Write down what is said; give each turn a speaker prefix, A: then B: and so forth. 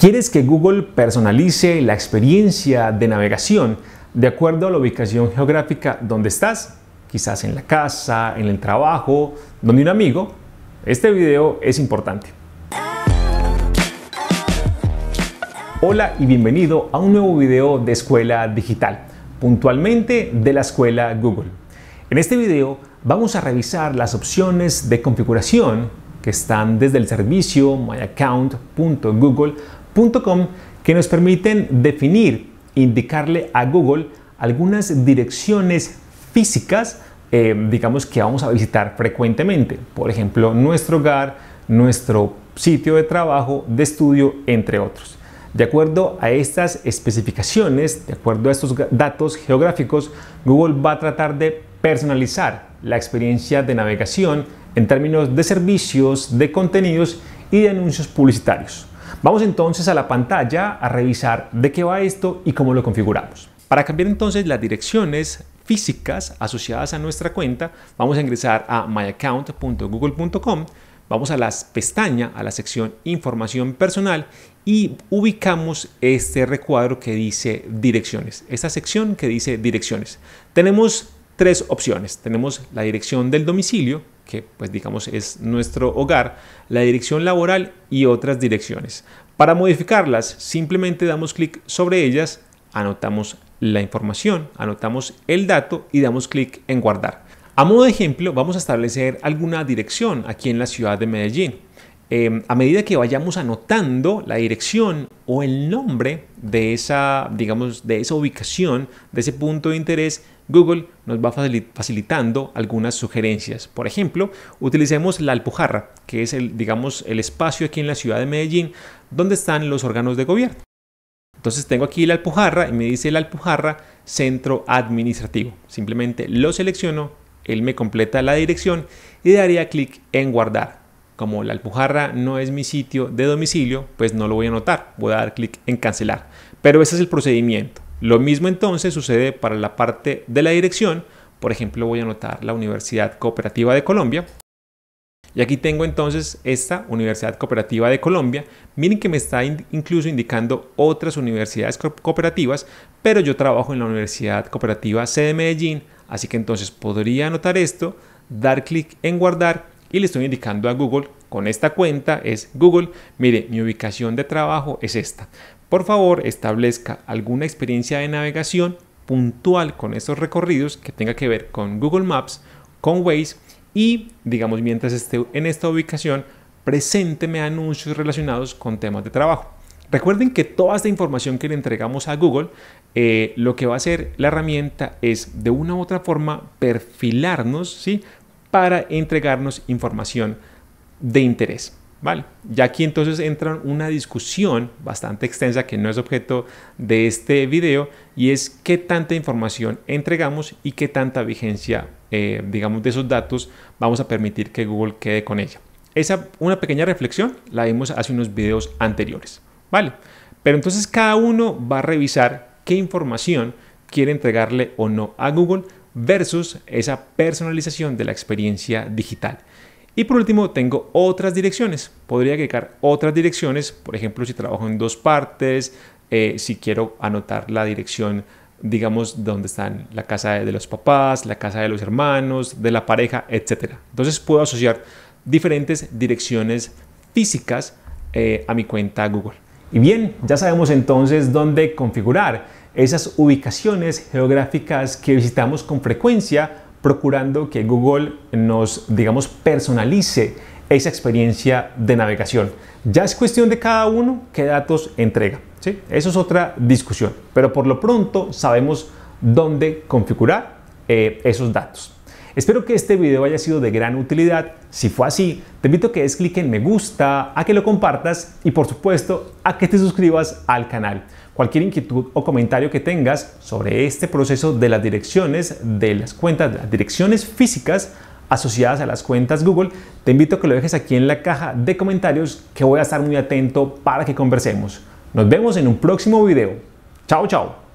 A: ¿Quieres que Google personalice la experiencia de navegación de acuerdo a la ubicación geográfica donde estás? Quizás en la casa, en el trabajo, donde un amigo. Este video es importante. Hola y bienvenido a un nuevo video de Escuela Digital, puntualmente de la Escuela Google. En este video vamos a revisar las opciones de configuración que están desde el servicio myaccount.google que nos permiten definir, indicarle a Google algunas direcciones físicas, eh, digamos, que vamos a visitar frecuentemente. Por ejemplo, nuestro hogar, nuestro sitio de trabajo, de estudio, entre otros. De acuerdo a estas especificaciones, de acuerdo a estos datos geográficos, Google va a tratar de personalizar la experiencia de navegación en términos de servicios, de contenidos y de anuncios publicitarios. Vamos entonces a la pantalla a revisar de qué va esto y cómo lo configuramos. Para cambiar entonces las direcciones físicas asociadas a nuestra cuenta, vamos a ingresar a myaccount.google.com, vamos a la pestaña, a la sección información personal y ubicamos este recuadro que dice direcciones, esta sección que dice direcciones. Tenemos tres opciones, tenemos la dirección del domicilio, que pues digamos es nuestro hogar, la dirección laboral y otras direcciones. Para modificarlas simplemente damos clic sobre ellas, anotamos la información, anotamos el dato y damos clic en guardar. A modo de ejemplo vamos a establecer alguna dirección aquí en la ciudad de Medellín. Em, a medida que vayamos anotando la dirección o el nombre de esa, ubicación, de ese punto de interés, Google nos va facilitando algunas sugerencias. Por ejemplo, utilicemos la Alpujarra, que es el, digamos, el espacio aquí en la ciudad de Medellín donde están los órganos de gobierno. Entonces tengo aquí la Alpujarra y me dice la Alpujarra Centro Administrativo. Simplemente lo selecciono, él me completa la dirección y daría clic en guardar. Como la Alpujarra no es mi sitio de domicilio, pues no lo voy a anotar. Voy a dar clic en cancelar. Pero ese es el procedimiento. Lo mismo entonces sucede para la parte de la dirección. Por ejemplo, voy a anotar la Universidad Cooperativa de Colombia. Y aquí tengo entonces esta Universidad Cooperativa de Colombia. Miren que me está incluso indicando otras universidades cooperativas, pero yo trabajo en la Universidad Cooperativa C de Medellín, así que entonces podría anotar esto, dar clic en guardar y le estoy indicando a Google con esta cuenta es Google, mire, mi ubicación de trabajo es esta. Por favor, establezca alguna experiencia de navegación puntual con estos recorridos que tenga que ver con Google Maps, con Waze y, digamos, mientras esté en esta ubicación, presénteme anuncios relacionados con temas de trabajo. Recuerden que toda esta información que le entregamos a Google, eh, lo que va a hacer la herramienta es de una u otra forma perfilarnos, ¿sí? para entregarnos información de interés. ¿Vale? Ya aquí entonces entra una discusión bastante extensa que no es objeto de este video y es qué tanta información entregamos y qué tanta vigencia, eh, digamos, de esos datos vamos a permitir que Google quede con ella. Esa una pequeña reflexión la vimos hace unos videos anteriores, ¿vale? Pero entonces cada uno va a revisar qué información quiere entregarle o no a Google versus esa personalización de la experiencia digital. Y por último, tengo otras direcciones. Podría agregar otras direcciones, por ejemplo, si trabajo en dos partes, eh, si quiero anotar la dirección, digamos, donde están la casa de los papás, la casa de los hermanos, de la pareja, etc. Entonces puedo asociar diferentes direcciones físicas eh, a mi cuenta Google. Y bien, ya sabemos entonces dónde configurar esas ubicaciones geográficas que visitamos con frecuencia, procurando que Google nos, digamos, personalice esa experiencia de navegación. Ya es cuestión de cada uno qué datos entrega. ¿sí? Eso es otra discusión, pero por lo pronto sabemos dónde configurar eh, esos datos. Espero que este video haya sido de gran utilidad. Si fue así, te invito a que des clic en me gusta, a que lo compartas y por supuesto a que te suscribas al canal. Cualquier inquietud o comentario que tengas sobre este proceso de las direcciones de las cuentas, de las direcciones físicas asociadas a las cuentas Google, te invito a que lo dejes aquí en la caja de comentarios que voy a estar muy atento para que conversemos. Nos vemos en un próximo video. Chao, chao.